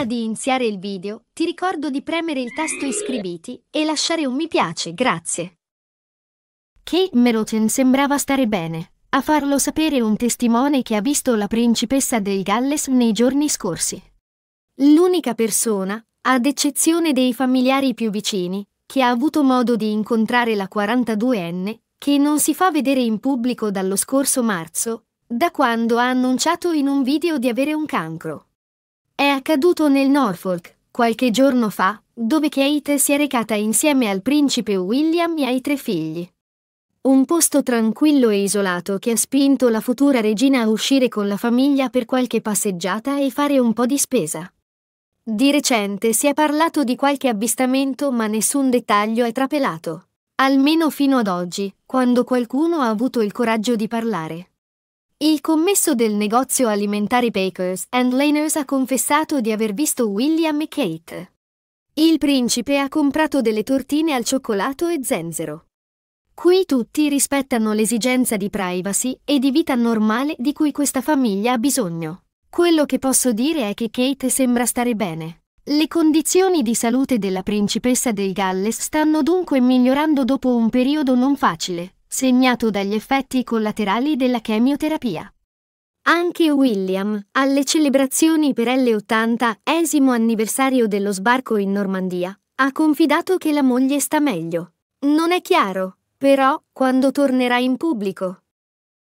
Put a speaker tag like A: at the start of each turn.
A: Prima di iniziare il video, ti ricordo di premere il tasto iscriviti e lasciare un mi piace, grazie. Kate Meroten sembrava stare bene. A farlo sapere un testimone che ha visto la principessa del Galles nei giorni scorsi. L'unica persona, ad eccezione dei familiari più vicini, che ha avuto modo di incontrare la 42enne, che non si fa vedere in pubblico dallo scorso marzo, da quando ha annunciato in un video di avere un cancro. È accaduto nel Norfolk, qualche giorno fa, dove Kate si è recata insieme al principe William e ai tre figli. Un posto tranquillo e isolato che ha spinto la futura regina a uscire con la famiglia per qualche passeggiata e fare un po' di spesa. Di recente si è parlato di qualche avvistamento ma nessun dettaglio è trapelato. Almeno fino ad oggi, quando qualcuno ha avuto il coraggio di parlare. Il commesso del negozio alimentare Bakers and Laners ha confessato di aver visto William e Kate. Il principe ha comprato delle tortine al cioccolato e zenzero. Qui tutti rispettano l'esigenza di privacy e di vita normale di cui questa famiglia ha bisogno. Quello che posso dire è che Kate sembra stare bene. Le condizioni di salute della principessa del Galles stanno dunque migliorando dopo un periodo non facile segnato dagli effetti collaterali della chemioterapia. Anche William, alle celebrazioni per L80, esimo anniversario dello sbarco in Normandia, ha confidato che la moglie sta meglio. Non è chiaro, però, quando tornerà in pubblico.